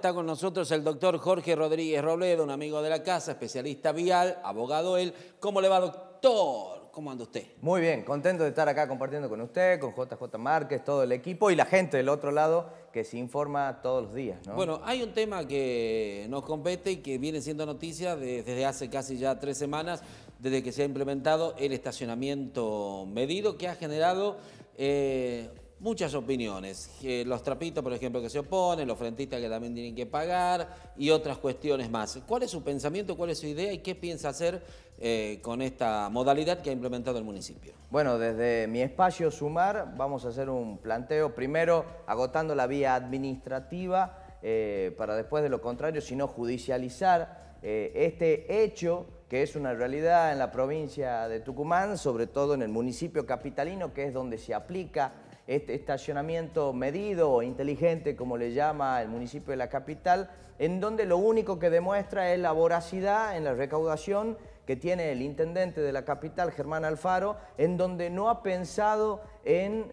Está con nosotros el doctor Jorge Rodríguez Robledo, un amigo de la casa, especialista vial, abogado él. ¿Cómo le va, doctor? ¿Cómo anda usted? Muy bien, contento de estar acá compartiendo con usted, con JJ Márquez, todo el equipo y la gente del otro lado que se informa todos los días. Bueno, hay un tema que nos compete y que viene siendo noticia desde hace casi ya tres semanas, desde que se ha implementado el estacionamiento medido que ha generado... Eh, muchas opiniones. los trapitos, por ejemplo, que se oponen, los frentistas que también tienen que pagar y otras cuestiones más. ¿Cuál es su pensamiento, cuál es su idea y qué piensa hacer eh, con esta modalidad que ha implementado el municipio? Bueno, desde mi espacio Sumar vamos a hacer un planteo, primero agotando la vía administrativa, eh, para después de lo contrario, sino judicializar eh, este hecho que es una realidad en la provincia de Tucumán, sobre todo en el municipio capitalino, que es donde se aplica este estacionamiento medido o inteligente, como le llama el municipio de la capital, en donde lo único que demuestra es la voracidad en la recaudación que tiene el intendente de la capital, Germán Alfaro, en donde no ha pensado en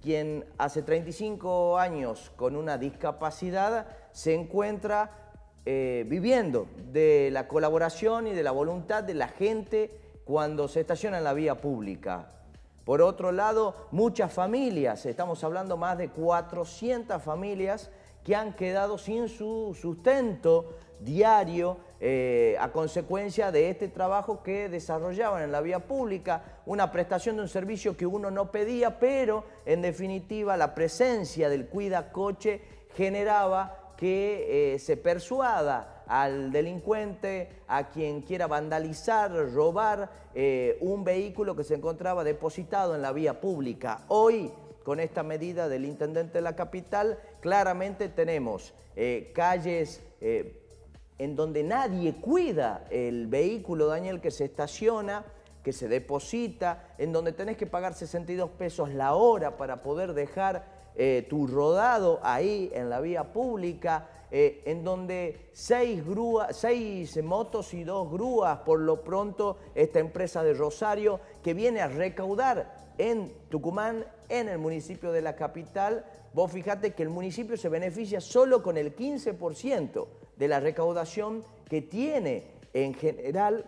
quien hace 35 años con una discapacidad se encuentra eh, viviendo de la colaboración y de la voluntad de la gente cuando se estaciona en la vía pública. Por otro lado, muchas familias, estamos hablando más de 400 familias que han quedado sin su sustento diario eh, a consecuencia de este trabajo que desarrollaban en la vía pública, una prestación de un servicio que uno no pedía, pero en definitiva la presencia del cuida coche generaba que eh, se persuada al delincuente, a quien quiera vandalizar, robar eh, un vehículo que se encontraba depositado en la vía pública. Hoy, con esta medida del intendente de la capital, claramente tenemos eh, calles en donde nadie cuida el vehículo, Daniel, que se estaciona, que se deposita, en donde tenés que pagar 62 pesos la hora para poder dejar eh, tu rodado ahí en la vía pública, eh, en donde seis, seis motos y dos grúas, por lo pronto, esta empresa de Rosario que viene a recaudar en Tucumán, en el municipio de la capital, vos fijate que el municipio se beneficia solo con el 15% de la recaudación que tiene en general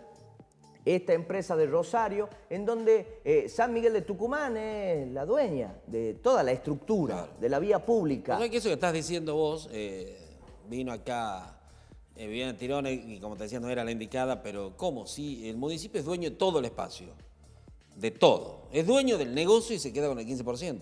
esta empresa de Rosario, en donde eh, San Miguel de Tucumán es la dueña de toda la estructura, de la vía pública. ¿No es que eso que estás diciendo vos eh, vino acá, eh, Viviana tirones y como te decía no era la indicada, pero ¿cómo? Si el municipio es dueño de todo el espacio, de todo. Es dueño del negocio y se queda con el 15%.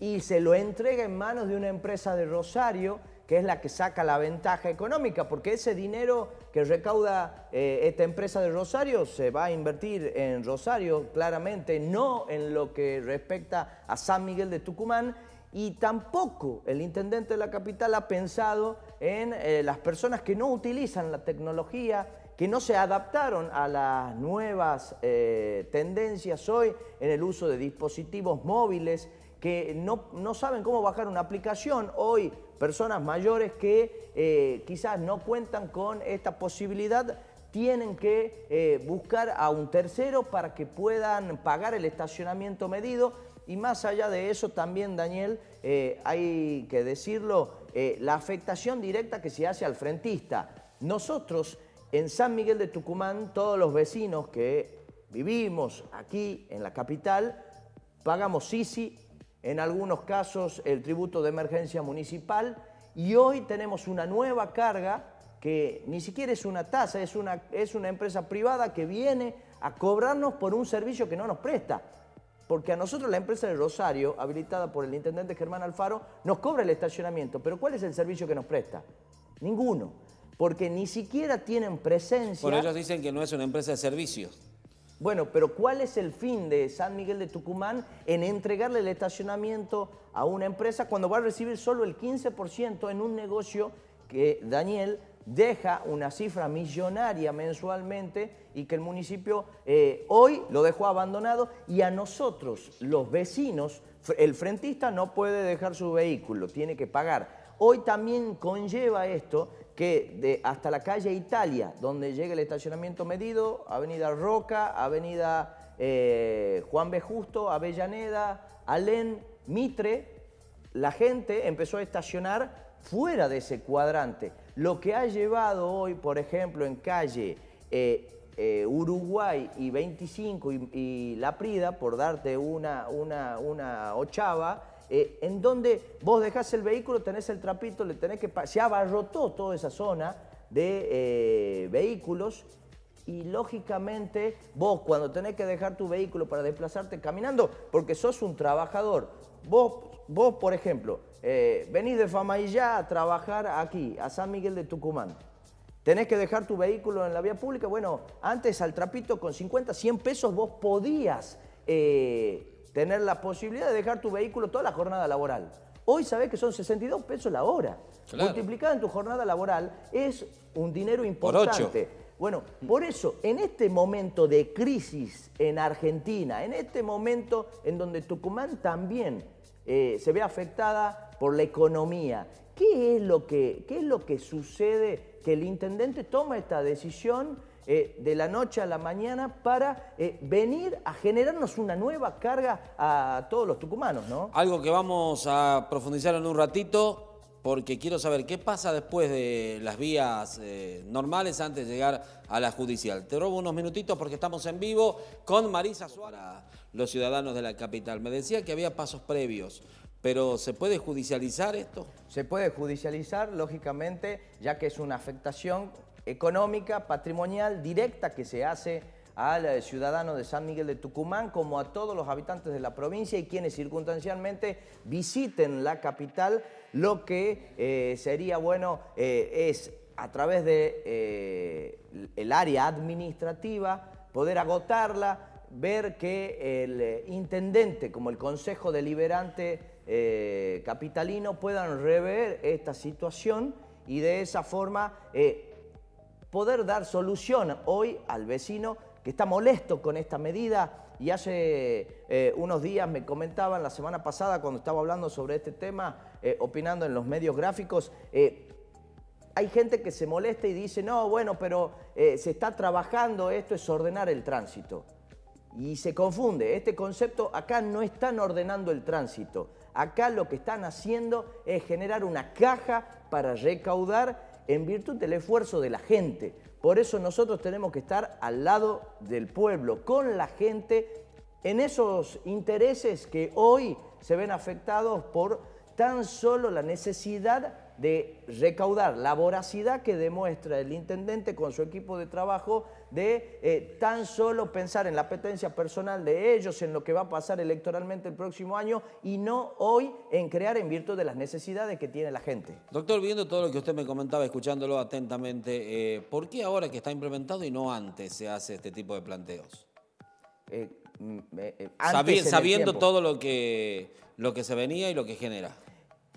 Y se lo entrega en manos de una empresa de Rosario que es la que saca la ventaja económica, porque ese dinero que recauda eh, esta empresa de Rosario se va a invertir en Rosario, claramente, no en lo que respecta a San Miguel de Tucumán. Y tampoco el intendente de la capital ha pensado en eh, las personas que no utilizan la tecnología, que no se adaptaron a las nuevas eh, tendencias hoy en el uso de dispositivos móviles, que no, no saben cómo bajar una aplicación. Hoy personas mayores que eh, quizás no cuentan con esta posibilidad tienen que eh, buscar a un tercero para que puedan pagar el estacionamiento medido. Y más allá de eso, también, Daniel, eh, hay que decirlo, la afectación directa que se hace al frentista. Nosotros, en San Miguel de Tucumán, todos los vecinos que vivimos aquí en la capital, pagamos SISI en algunos casos el tributo de emergencia municipal y hoy tenemos una nueva carga que ni siquiera es una tasa, es una, es una empresa privada que viene a cobrarnos por un servicio que no nos presta. Porque a nosotros la empresa de Rosario, habilitada por el intendente Germán Alfaro, nos cobra el estacionamiento, pero ¿cuál es el servicio que nos presta? Ninguno, porque ni siquiera tienen presencia. Por ellos dicen que no es una empresa de servicios. Bueno, pero ¿cuál es el fin de San Miguel de Tucumán en entregarle el estacionamiento a una empresa cuando va a recibir solo el 15% en un negocio que Daniel deja una cifra millonaria mensualmente y que el municipio eh, hoy lo dejó abandonado y a nosotros, los vecinos, el frentista no puede dejar su vehículo, tiene que pagar. Hoy también conlleva esto que de hasta la calle Italia, donde llega el estacionamiento medido, Avenida Roca, Avenida eh, Juan B. Justo, Avellaneda, Alén, Mitre, la gente empezó a estacionar fuera de ese cuadrante, lo que ha llevado hoy, por ejemplo, en calle eh, eh, Uruguay y 25 y, La Prida, por darte una, una ochava, eh, en donde vos dejás el vehículo, tenés el trapito, le tenés que... Se abarrotó toda esa zona de eh, vehículos y lógicamente vos cuando tenés que dejar tu vehículo para desplazarte caminando, porque sos un trabajador, vos, vos por ejemplo, eh, venís de Famaillá a trabajar aquí, a San Miguel de Tucumán, tenés que dejar tu vehículo en la vía pública, bueno, antes al trapito con 50, 100 pesos vos podías tener la posibilidad de dejar tu vehículo toda la jornada laboral. Hoy sabés que son 62 pesos la hora. Multiplicada en tu jornada laboral es un dinero importante. Por bueno, por eso, en este momento de crisis en Argentina, en este momento en donde Tucumán también eh, se ve afectada por la economía, ¿qué es, lo que, ¿qué es lo que sucede que el intendente toma esta decisión? Eh, de la noche a la mañana para eh, venir a generarnos una nueva carga a todos los tucumanos, ¿no? Algo que vamos a profundizar en un ratito porque quiero saber qué pasa después de las vías eh, normales antes de llegar a la judicial. Te robo unos minutitos porque estamos en vivo con Marisa Suárez, los ciudadanos de la capital. Me decía que había pasos previos, pero ¿se puede judicializar esto? Se puede judicializar, lógicamente, ya que es una afectación económica, patrimonial, directa que se hace al eh, ciudadano de San Miguel de Tucumán como a todos los habitantes de la provincia y quienes circunstancialmente visiten la capital, lo que eh, sería bueno eh, es a través de el área administrativa poder agotarla, ver que el intendente como el Consejo Deliberante capitalino puedan rever esta situación y de esa forma poder dar solución hoy al vecino que está molesto con esta medida y hace eh, unos días me comentaban la semana pasada cuando estaba hablando sobre este tema, eh, opinando en los medios gráficos, eh, hay gente que se molesta y dice, no, bueno, pero se está trabajando, esto es ordenar el tránsito. Y se confunde, este concepto acá no están ordenando el tránsito, acá lo que están haciendo es generar una caja para recaudar en virtud del esfuerzo de la gente. Por eso nosotros tenemos que estar al lado del pueblo, con la gente, en esos intereses que hoy se ven afectados por tan solo la necesidad de recaudar la voracidad que demuestra el intendente con su equipo de trabajo de eh, tan solo pensar en la apetencia personal de ellos, en lo que va a pasar electoralmente el próximo año y no hoy en crear en virtud de las necesidades que tiene la gente. Doctor, viendo todo lo que usted me comentaba, escuchándolo atentamente, eh, ¿por qué ahora que está implementado y no antes se hace este tipo de planteos? Eh, mm, sabiendo todo lo que, lo que se venía y lo que genera.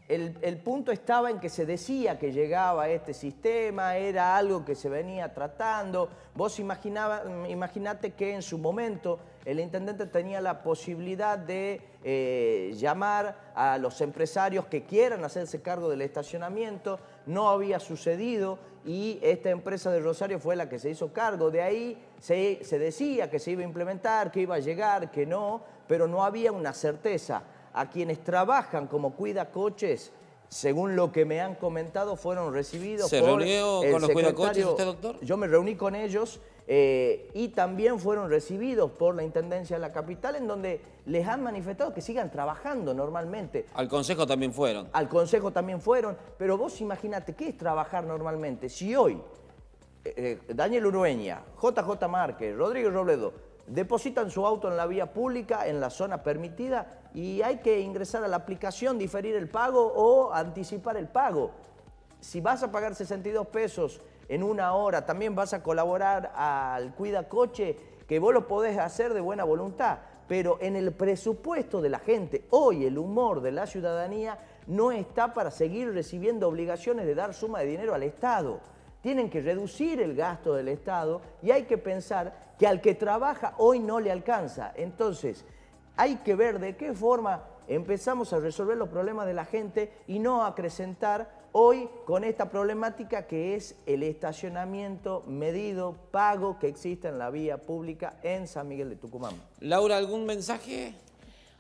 El, punto estaba en que se decía que llegaba este sistema, era algo que se venía tratando. Vos imaginate que en su momento el intendente tenía la posibilidad de eh, llamar a los empresarios que quieran hacerse cargo del estacionamiento, no había sucedido y esta empresa de Rosario fue la que se hizo cargo. De ahí se decía que se iba a implementar, que iba a llegar, que no, pero no había una certeza a quienes trabajan como cuidacoches, según lo que me han comentado, fueron recibidos ¿Se reunió con los cuidacoches usted, doctor? Yo me reuní con ellos eh, y también fueron recibidos por la Intendencia de la Capital, en donde les han manifestado que sigan trabajando normalmente. Al Consejo también fueron. Al Consejo también fueron, pero vos imagínate, ¿qué es trabajar normalmente? Si hoy eh, eh, Daniel Urueña, JJ Márquez, Rodrigo Robledo, depositan su auto en la vía pública, en la zona permitida, y hay que ingresar a la aplicación, diferir el pago o anticipar el pago. Si vas a pagar 62 pesos en una hora, también vas a colaborar al Cuida Coche, que vos lo podés hacer de buena voluntad, pero en el presupuesto de la gente, hoy el humor de la ciudadanía no está para seguir recibiendo obligaciones de dar suma de dinero al Estado. Tienen que reducir el gasto del Estado y hay que pensar que al que trabaja hoy no le alcanza. Entonces, hay que ver de qué forma empezamos a resolver los problemas de la gente y no acrecentar hoy con esta problemática que es el estacionamiento medido, pago que existe en la vía pública en San Miguel de Tucumán. Laura, ¿algún mensaje?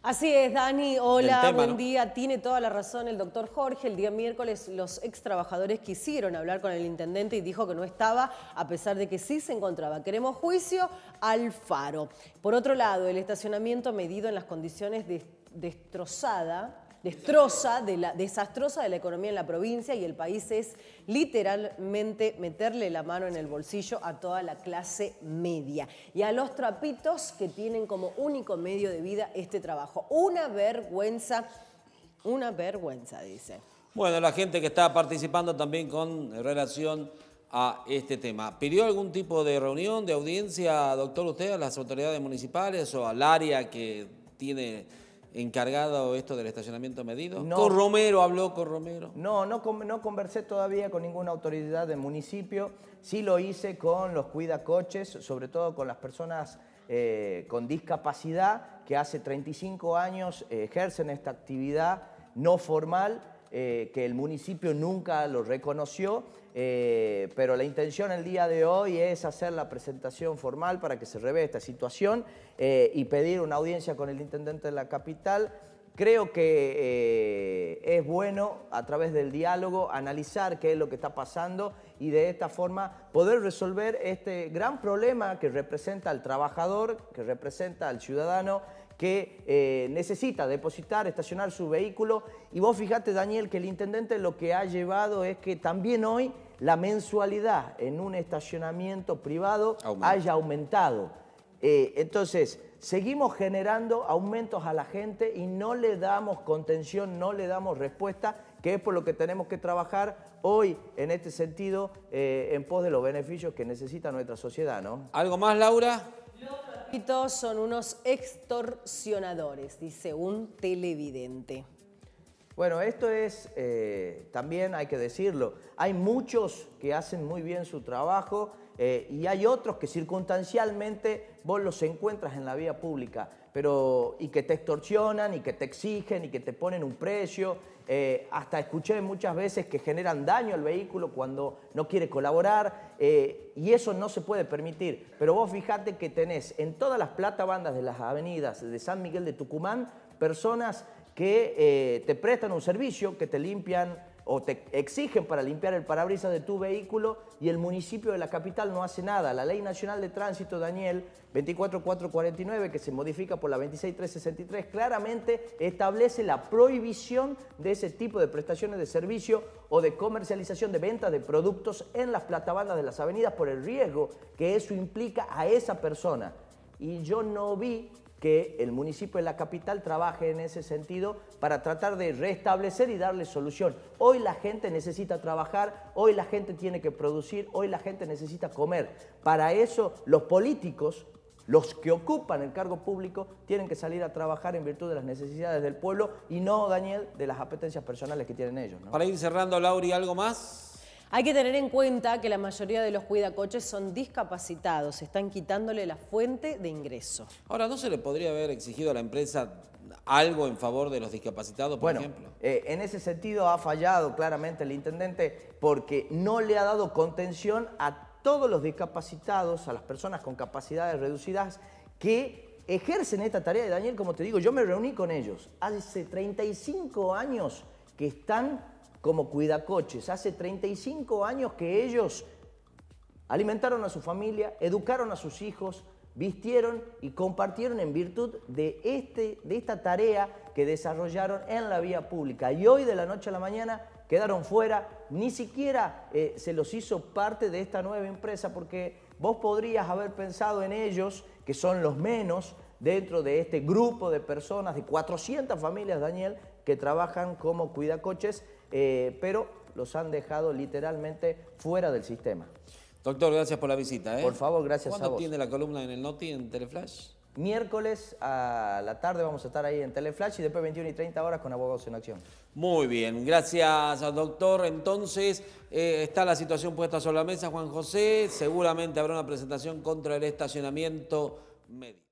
Así es, Dani. Hola, buen día. Tiene toda la razón el doctor Jorge. El día miércoles los ex trabajadores quisieron hablar con el intendente y dijo que no estaba, a pesar de que sí se encontraba. Queremos juicio al faro. Por otro lado, el estacionamiento medido en las condiciones de destrozada de la, desastrosa de la economía en la provincia y el país es literalmente meterle la mano en el bolsillo a toda la clase media y a los trapitos que tienen como único medio de vida este trabajo. Una vergüenza, una vergüenza, dice. Bueno, la gente que está participando también con relación a este tema. ¿Pidió algún tipo de reunión, de audiencia, doctor, usted a las autoridades municipales o al área que tiene encargado esto del estacionamiento medido? ¿Con Romero habló con Romero? No, no, no conversé todavía con ninguna autoridad del municipio. Sí lo hice con los cuidacoches, sobre todo con las personas eh, con discapacidad que hace 35 años eh, ejercen esta actividad no formal eh, que el municipio nunca lo reconoció, eh, pero la intención el día de hoy es hacer la presentación formal para que se revea esta situación eh, y pedir una audiencia con el intendente de la capital. Creo que es bueno, a través del diálogo, analizar qué es lo que está pasando y de esta forma poder resolver este gran problema que representa al trabajador, que representa al ciudadano que eh, necesita depositar, estacionar su vehículo. Y vos fijate, Daniel, que el intendente lo que ha llevado es que también hoy la mensualidad en un estacionamiento privado haya aumentado. Eh, entonces, seguimos generando aumentos a la gente y no le damos contención, no le damos respuesta, que es por lo que tenemos que trabajar hoy en este sentido, eh, en pos de los beneficios que necesita nuestra sociedad. ¿no? ¿Algo más, Laura? son unos extorsionadores, dice un televidente. Bueno, esto es, eh, también hay que decirlo, hay muchos que hacen muy bien su trabajo eh, y hay otros que circunstancialmente vos los encuentras en la vía pública y que te extorsionan y que te exigen y que te ponen un precio. Eh, hasta escuché muchas veces que generan daño al vehículo cuando no quiere colaborar eh, y eso no se puede permitir. Pero vos fijate que tenés en todas las plata bandas de las avenidas de San Miguel de Tucumán personas que eh, te prestan un servicio, que te limpian o te exigen para limpiar el parabrisas de tu vehículo y el municipio de la capital no hace nada. La Ley Nacional de Tránsito, Daniel, 24449, que se modifica por la 26363, claramente establece la prohibición de ese tipo de prestaciones de servicio o de comercialización de ventas de productos en las platabandas de las avenidas por el riesgo que eso implica a esa persona. Y yo no vi que el municipio de la capital trabaje en ese sentido para tratar de restablecer y darle solución. Hoy la gente necesita trabajar, hoy la gente tiene que producir, hoy la gente necesita comer. Para eso los políticos, los que ocupan el cargo público, tienen que salir a trabajar en virtud de las necesidades del pueblo y no, Daniel, de las apetencias personales que tienen ellos. Para ir cerrando, Lauri, ¿algo más? Hay que tener en cuenta que la mayoría de los cuidacoches son discapacitados, están quitándole la fuente de ingreso. Ahora, ¿no se le podría haber exigido a la empresa algo en favor de los discapacitados, por bueno, ejemplo? Eh, en ese sentido ha fallado claramente el intendente porque no le ha dado contención a todos los discapacitados, a las personas con capacidades reducidas que ejercen esta tarea. de Daniel, como te digo, yo me reuní con ellos. Hace 35 años que están como cuidacoches. Hace 35 años que ellos alimentaron a su familia, educaron a sus hijos, vistieron y compartieron en virtud de, este, de esta tarea que desarrollaron en la vía pública. Y hoy de la noche a la mañana quedaron fuera, ni siquiera eh, se los hizo parte de esta nueva empresa porque vos podrías haber pensado en ellos, que son los menos, dentro de este grupo de personas, de 400 familias, Daniel, que trabajan como cuidacoches, eh, pero los han dejado literalmente fuera del sistema. Doctor, gracias por la visita. ¿eh? Por favor, gracias a vos. ¿Cuándo tiene la columna en el Noti, en Teleflash? Miércoles a la tarde vamos a estar ahí en Teleflash y después 21 y 30 horas con Abogados en Acción. Muy bien, gracias doctor. Entonces, eh, está la situación puesta sobre la mesa, Juan José. Seguramente habrá una presentación contra el estacionamiento médico.